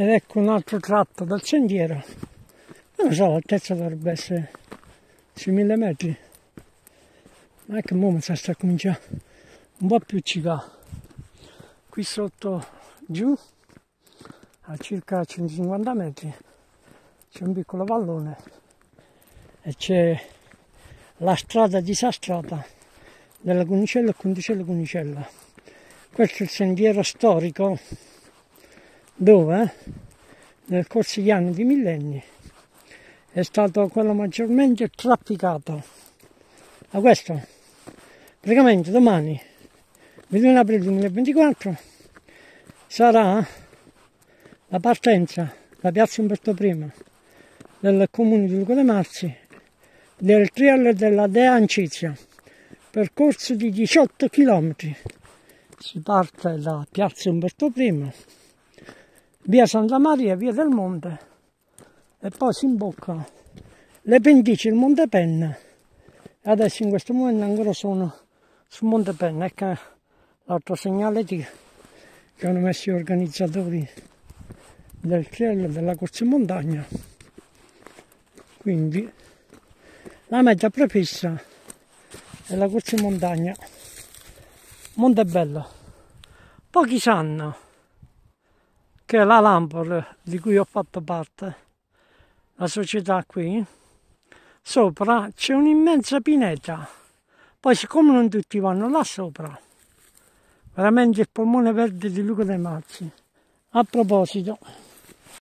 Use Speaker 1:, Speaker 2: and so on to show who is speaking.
Speaker 1: ed ecco un altro tratto del sentiero non so l'altezza dovrebbe essere sui mille metri ma è che ora mi sa sta cominciando un po' più ci va qui sotto giù a circa 150 metri c'è un piccolo vallone e c'è la strada disastrata della e Cunicello Cunicella questo è il sentiero storico dove eh? nel corso degli anni, di millenni, è stato quello maggiormente trafficato. A questo, praticamente domani, 21 aprile 2024, sarà la partenza da Piazza Umberto I del comune di Luca de Marzi del trial della Dea Ancizia, percorso di 18 km. Si parte da Piazza Umberto I via Santa Maria, via del Monte e poi si imbocca le pendici, il Monte Penna adesso in questo momento ancora sono sul Monte Penna ecco l'altro segnale di, che hanno messo gli organizzatori del triello della corsa in montagna quindi la meta prefissa è la corsa in montagna Monte Bello pochi sanno che è la Lampor di cui ho fatto parte, la società qui, sopra c'è un'immensa pineta. Poi siccome non tutti vanno là sopra, veramente il polmone verde di Luca dei Mazzi. A proposito,